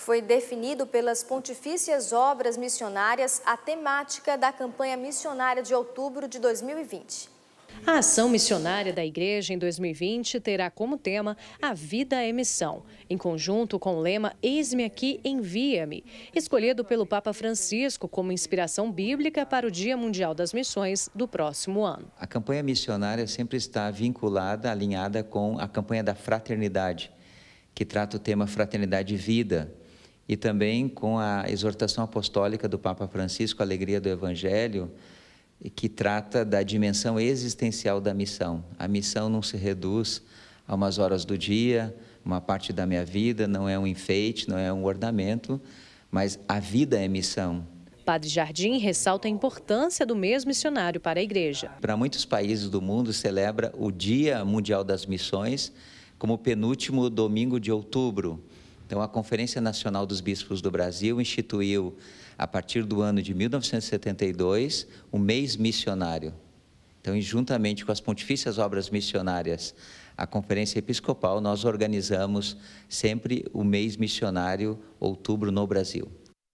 foi definido pelas Pontifícias Obras Missionárias a temática da campanha missionária de outubro de 2020. A ação missionária da igreja em 2020 terá como tema A Vida é Missão, em conjunto com o lema Eis-me aqui, envia-me, escolhido pelo Papa Francisco como inspiração bíblica para o Dia Mundial das Missões do próximo ano. A campanha missionária sempre está vinculada, alinhada com a campanha da fraternidade, que trata o tema fraternidade e vida, e também com a exortação apostólica do Papa Francisco, Alegria do Evangelho, que trata da dimensão existencial da missão. A missão não se reduz a umas horas do dia, uma parte da minha vida, não é um enfeite, não é um ornamento, mas a vida é missão. Padre Jardim ressalta a importância do mês missionário para a igreja. Para muitos países do mundo celebra o Dia Mundial das Missões como penúltimo domingo de outubro. Então, a Conferência Nacional dos Bispos do Brasil instituiu, a partir do ano de 1972, o um mês missionário. Então, juntamente com as Pontifícias Obras Missionárias, a Conferência Episcopal, nós organizamos sempre o mês missionário, outubro, no Brasil.